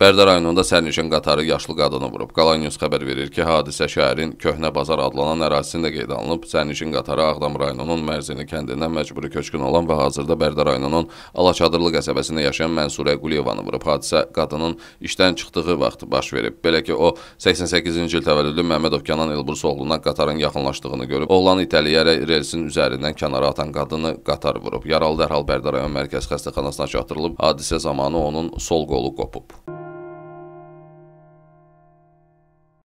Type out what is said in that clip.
Bərdə rayonunda sərnişin qatarı yaşlı qadını vurub. Qalanyus xəbər verir ki, hadisə şəhərin Köhnə Bazar adlanan ərazisində qeydə alınıb. Sərnişin qatarı Ağdam rayonunun Mərzini kəndindən məcburi köçkün olan və hazırda Bərdə rayonunun Alaçadırlı qəsəbəsində yaşayan Mənsurə Quliyevanı vurub. Hadisə qadının işdən çıxdığı vaxt baş verib. Belə ki, o 88-ci il təvəllüdlü Məmmədov Kənan Elbrus oğluna qatarın yaxınlaşdığını görüb. Oğlanı itələyərək relsin üzərindən kənara atan qadını qatar vurub. Yaralı dərhal Bərdə rayon mərkəz xəstəxanasına çatdırılıb. Hadisə zamanı onun sol qolu qopub.